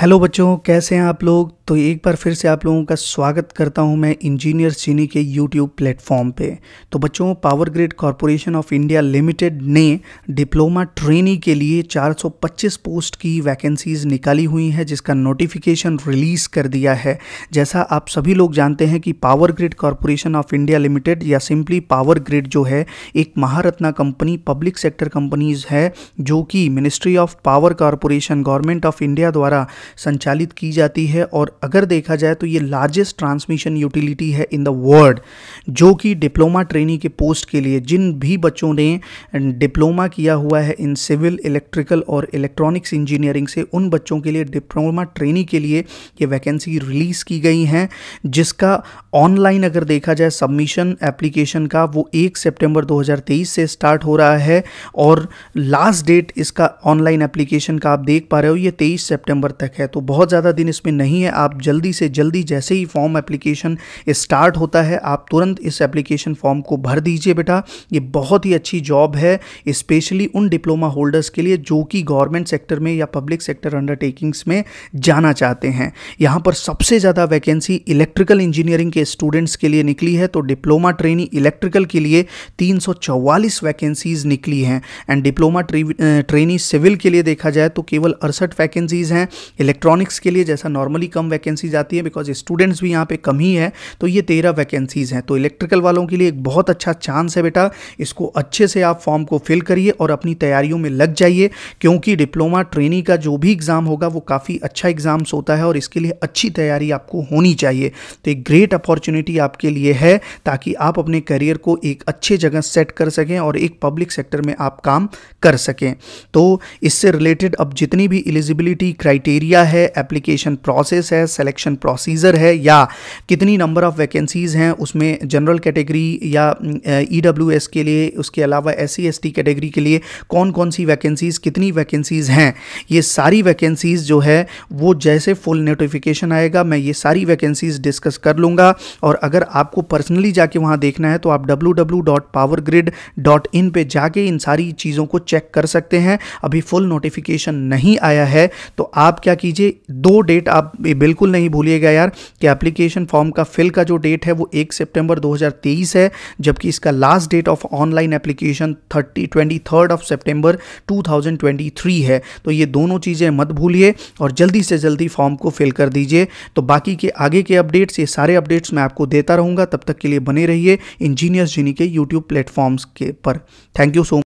hello बच्चों कैसे हैं आप लोग तो एक बार फिर से आप लोगों का स्वागत करता हूं मैं इंजीनियर चीनी के यूट्यूब प्लेटफॉर्म पे तो बच्चों power grid corporation of India limited ने डिप्लोमा ट्रेनी के लिए 425 पोस्ट की वैकेंसीज निकाली हुई हैं जिसका नोटिफिकेशन रिलीज़ कर दिया है जैसा आप सभी लोग जानते हैं कि power grid corporation of India limited या सिंपली पावर ग्रिड जो है एक Maharatna company public sector companies है जो कि ministry of power corporation government of India द्वारा संचालित की जाती है और अगर देखा जाए तो ये लार्जेस्ट ट्रांसमिशन यूटिलिटी है इन द वर्ल्ड जो कि डिप्लोमा ट्रेनी के पोस्ट के लिए जिन भी बच्चों ने डिप्लोमा किया हुआ है इन सिविल इलेक्ट्रिकल और इलेक्ट्रॉनिक्स इंजीनियरिंग से उन बच्चों के लिए डिप्लोमा ट्रेनी के लिए ये वैकेंसी रिलीज़ की गई हैं जिसका ऑनलाइन अगर देखा जाए सबमिशन एप्लीकेशन का वो एक सेप्टेम्बर दो से स्टार्ट हो रहा है और लास्ट डेट इसका ऑनलाइन एप्लीकेशन का आप देख पा रहे हो ये तेईस सेप्टेम्बर तक है तो बहुत ज़्यादा दिन इसमें नहीं है आप आप जल्दी से जल्दी जैसे ही फॉर्म एप्लीकेशन स्टार्ट होता है आप तुरंत इस एप्लीकेशन फॉर्म को भर दीजिए बेटा ये बहुत ही अच्छी जॉब है स्पेशली उन डिप्लोमा होल्डर्स के लिए जो कि गवर्नमेंट सेक्टर में या पब्लिक सेक्टर अंडरटेकिंग्स में जाना चाहते हैं यहाँ पर सबसे ज़्यादा वैकेंसी इलेक्ट्रिकल इंजीनियरिंग के स्टूडेंट्स के लिए निकली है तो डिप्लोमा ट्रेनी इलेक्ट्रिकल के लिए तीन वैकेंसीज निकली हैं एंड डिप्लोमा ट्रेनी सिविल के लिए देखा जाए तो केवल अड़सठ वैकेंसीज हैं इलेक्ट्रॉनिक्स के लिए जैसा नॉर्मली कम वैकेंसीज आती है बिकॉज स्टूडेंट्स भी यहाँ पे कम ही है तो ये तेरह वैकेंसीज़ हैं तो इलेक्ट्रिकल वालों के लिए एक बहुत अच्छा चांस है बेटा इसको अच्छे से आप फॉर्म को फिल करिए और अपनी तैयारियों में लग जाइए क्योंकि डिप्लोमा ट्रेनिंग का जो भी एग्ज़ाम होगा वो काफ़ी अच्छा एग्ज़ाम्स होता है और इसके लिए अच्छी तैयारी आपको होनी चाहिए तो एक ग्रेट अपॉर्चुनिटी आपके लिए है ताकि आप अपने करियर को एक अच्छे जगह सेट कर सकें और एक पब्लिक सेक्टर में आप काम कर सकें तो इससे रिलेटेड अब जितनी भी एलिजिबिलिटी क्राइटेरिया है एप्लीकेशन प्रोसेस है सेलेक्शन प्रोसीजर है या कितनी नंबर ऑफ़ वैकेंसीज़ हैं उसमें जनरल कैटेगरी या ई e के लिए उसके अलावा एस सी कैटेगरी के लिए कौन कौन सी वैकेंसीज़ कितनी वैकेंसीज़ हैं ये सारी वैकेंसीज़ जो है वो जैसे फुल नोटिफिकेशन आएगा मैं ये सारी वैकेंसीज़ डिस्कस कर लूँगा और अगर आपको पर्सनली जाके वहाँ देखना है तो आप www.powergrid.in पे जाके इन सारी चीज़ों को चेक कर सकते हैं अभी फुल नोटिफिकेशन नहीं आया है तो आप क्या कीजिए दो डेट आप बिल बिल्कुल नहीं भूलिएगा यार कि एप्लीकेशन फॉर्म का फिल का जो डेट है वो एक सितंबर 2023 है जबकि इसका last date of online application thirty twenty third of September two है तो ये दोनों चीज़ें मत भूलिए और जल्दी से जल्दी फॉर्म को फिल कर दीजिए तो बाकी के आगे के अपडेट्स ये सारे अपडेट्स मैं आपको देता रहूँगा तब तक के लिए बने रहिए इंजीनियर्स जिनी के यूट्यूब प्लेटफॉर्म्स के पर थैंक यू सो